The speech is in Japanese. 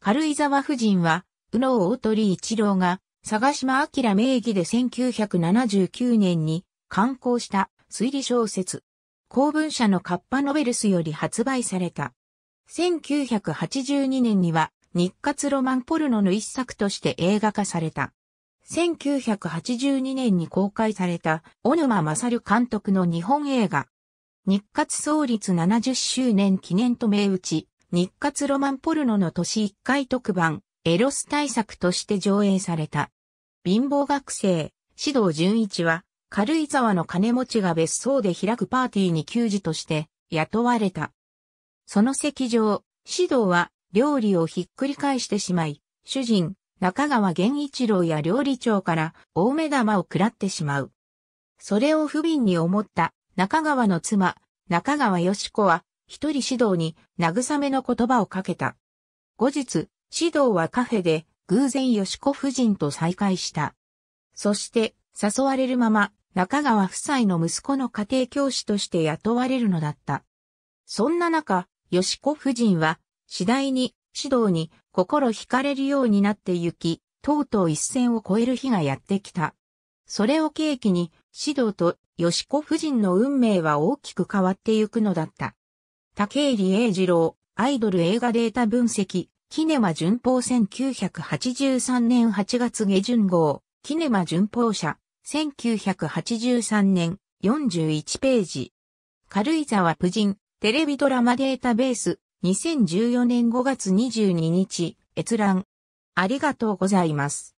軽井沢夫人は、宇野大鳥一郎が、佐賀島明名義で1979年に刊行した推理小説。公文社のカッパノベルスより発売された。1982年には日活ロマンポルノの一作として映画化された。1982年に公開された小沼勝監督の日本映画。日活創立70周年記念と銘打ち、日活ロマンポルノの年1回特番、エロス対策として上映された。貧乏学生、指導純一は、軽井沢の金持ちが別荘で開くパーティーに給仕として雇われた。その席上、指導は料理をひっくり返してしまい、主人、中川源一郎や料理長から大目玉を食らってしまう。それを不憫に思った中川の妻、中川よし子は一人指導に慰めの言葉をかけた。後日、指導はカフェで偶然吉子夫人と再会した。そして、誘われるまま、中川夫妻の息子の家庭教師として雇われるのだった。そんな中、吉子夫人は、次第に、指導に心惹かれるようになってゆき、とうとう一線を越える日がやってきた。それを契機に、指導と吉子夫人の運命は大きく変わってゆくのだった。竹入英二郎、アイドル映画データ分析、キネマ旬報1983年8月下旬号、キネマ旬報社、1983年、41ページ。軽井沢プジン、テレビドラマデータベース、2014年5月22日、閲覧。ありがとうございます。